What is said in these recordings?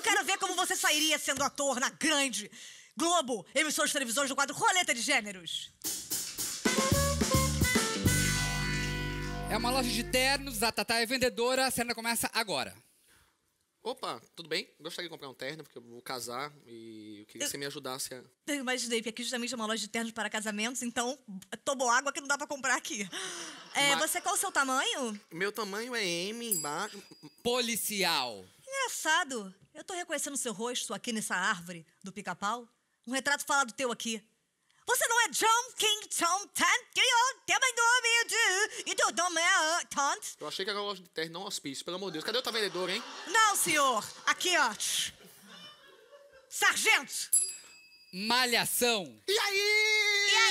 Eu quero ver como você sairia sendo ator na grande Globo, emissora de televisão do quadro Roleta de Gêneros. É uma loja de ternos, a Tatá é vendedora, a cena começa agora. Opa, tudo bem? Gostaria de comprar um terno, porque eu vou casar e eu queria eu, que você me ajudasse a. Eu imaginei, porque aqui justamente é uma loja de ternos para casamentos, então tomou água que não dá para comprar aqui. É, Mas... Você, qual o seu tamanho? Meu tamanho é M embaixo. Policial. Engraçado. Eu estou reconhecendo seu rosto aqui nessa árvore do pica-pau. Um retrato falado teu aqui. Você não é John King Tom é, uh, Tant? Eu achei que era loja de terra, não hospício. Pelo amor de Deus. Cadê outra vendedora, hein? Não, senhor. Aqui, ó. Sargento! Malhação. E aí? aí, cara? Como é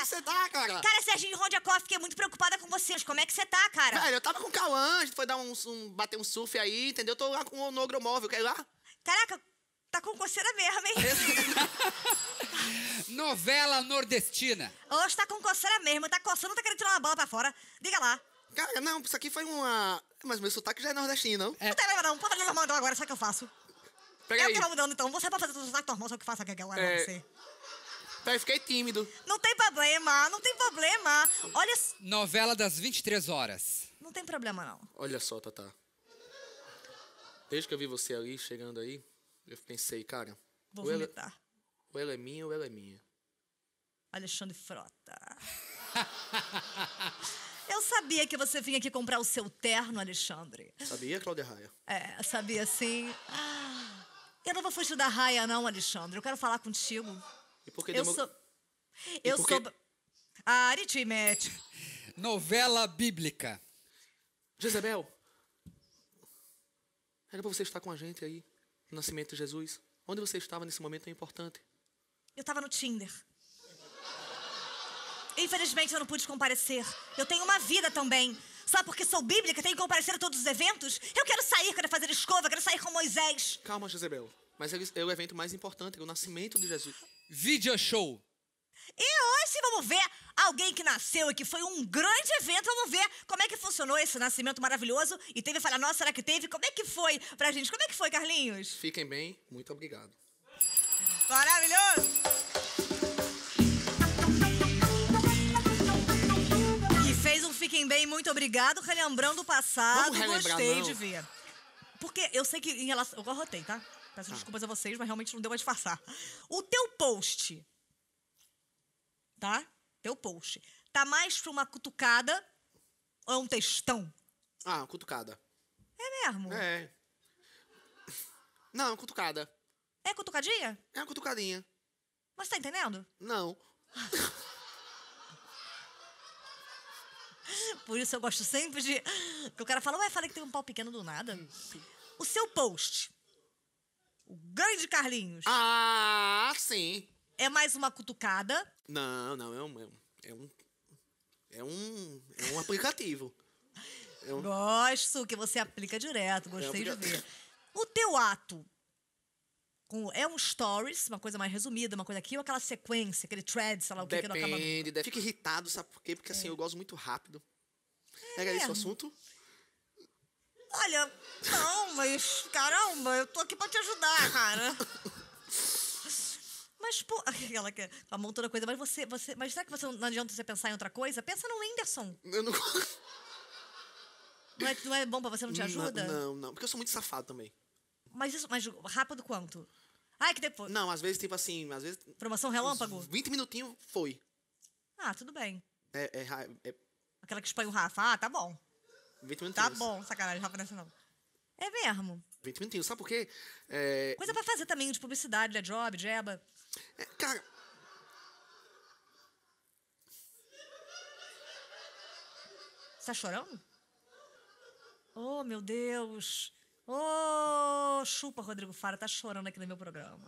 que você tá, cara? Cara, Serginho Rodiacoff, fiquei muito preocupada com vocês. Como é que você tá, cara? Velho, eu tava com o Cauã, a gente foi dar um, um, bater um surf aí, entendeu? Eu tô lá com o Nogromóvel, quer ir lá? Caraca, tá com coceira mesmo, hein? Novela nordestina. Hoje tá com coceira mesmo, tá coçando, tá querendo tirar uma bola pra fora. Diga lá. Cara, não, isso aqui foi uma... Mas meu sotaque já é nordestino, não? É. Não tem problema não, pode levar mandar agora, sabe o que eu faço? Pega eu aí. quero mudando então, você pode fazer o sotaque normal, só que faça aquela, é... você até então fiquei tímido. Não tem problema, não tem problema. Olha. Novela das 23 horas. Não tem problema, não. Olha só, Tatá. Desde que eu vi você ali, chegando aí, eu pensei, cara. Vou ou vomitar. ou ela é minha ou ela é minha. Alexandre Frota. eu sabia que você vinha aqui comprar o seu terno, Alexandre. Sabia, Cláudia Raia? É, sabia sim. eu não vou fugir da raia, não, Alexandre. Eu quero falar contigo. E porque eu sou. Eu porque... sou. Ah, aritmética. Novela bíblica. Jezebel. Era para você estar com a gente aí, no nascimento de Jesus. Onde você estava nesse momento é importante. Eu estava no Tinder. Infelizmente eu não pude comparecer. Eu tenho uma vida também. Só porque sou bíblica, tenho que comparecer a todos os eventos? Eu quero sair, quero fazer escova, quero sair com Moisés. Calma, Jezebel. Mas é, é o evento mais importante, é o nascimento de Jesus. Video show. E hoje vamos ver alguém que nasceu e que foi um grande evento. Vamos ver como é que funcionou esse nascimento maravilhoso. E teve falar, nossa, será que teve? Como é que foi pra gente? Como é que foi, Carlinhos? Fiquem bem, muito obrigado. Maravilhoso! E fez um Fiquem Bem, muito obrigado, relembrando o passado. Gostei não. de ver. Porque eu sei que em relação. Eu arrotei, tá? Peço ah. desculpas a vocês, mas realmente não deu pra disfarçar. O teu post, tá? Teu post. Tá mais pra uma cutucada ou é um textão? Ah, cutucada. É mesmo? É. Não, cutucada. É cutucadinha? É uma cutucadinha. Mas tá entendendo? Não. Por isso eu gosto sempre de. Que o cara fala, ué, falei que tem um pau pequeno do nada. Hum, o seu post o grande Carlinhos. Ah, sim. É mais uma cutucada? Não, não, é um. É um. É um, é um é aplicativo. É um... Gosto que você aplica direto, gostei é de ver. O teu ato com, é um stories, uma coisa mais resumida, uma coisa aqui, ou aquela sequência, aquele thread, sei lá o que depende, que não acaba... Depende, irritado, sabe por quê? Porque assim, é. assim, eu gosto muito rápido. É aí isso o assunto? Olha, não, mas caramba, eu tô aqui pra te ajudar, cara. Mas, pô, aquela que, tá A mão toda coisa, mas você, você. Mas será que você não adianta você pensar em outra coisa? Pensa no Whindersson. Eu não. Não é, não é bom pra você não te ajuda? Não, não, não, porque eu sou muito safado também. Mas isso, mas rápido quanto? Ah, é que depois. Não, às vezes, tipo assim, às vezes. Promoção relâmpago? 20 minutinhos foi. Ah, tudo bem. É, é, é... Aquela que espanha o Rafa. Ah, tá bom. 20 tá minutinhos. Tá bom, sacanagem, Rafa não é assim não. É mesmo. 20 minutinhos, sabe por quê? É... Coisa pra fazer também, de publicidade, de job, de eba. É, cara... Você tá chorando? Oh, meu Deus. Oh, chupa, Rodrigo Fara, tá chorando aqui no meu programa.